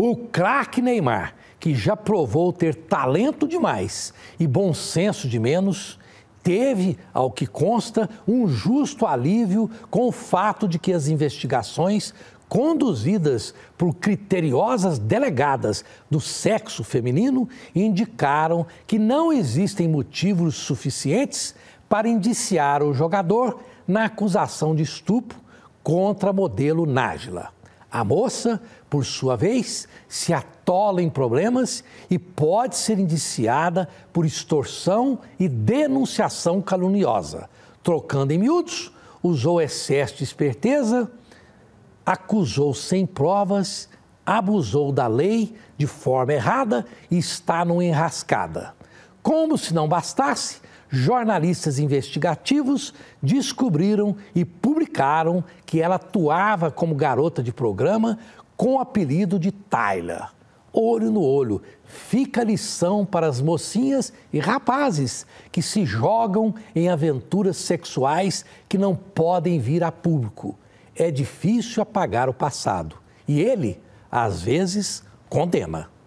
O craque Neymar, que já provou ter talento demais e bom senso de menos, teve, ao que consta, um justo alívio com o fato de que as investigações conduzidas por criteriosas delegadas do sexo feminino indicaram que não existem motivos suficientes para indiciar o jogador na acusação de estupro contra a modelo Nájila. A moça, por sua vez, se atola em problemas e pode ser indiciada por extorsão e denunciação caluniosa. Trocando em miúdos, usou excesso de esperteza, acusou sem provas, abusou da lei de forma errada e está numa enrascada. Como se não bastasse, jornalistas investigativos descobriram e publicaram que ela atuava como garota de programa com o apelido de Tyler. Olho no olho, fica a lição para as mocinhas e rapazes que se jogam em aventuras sexuais que não podem vir a público. É difícil apagar o passado e ele, às vezes, condena.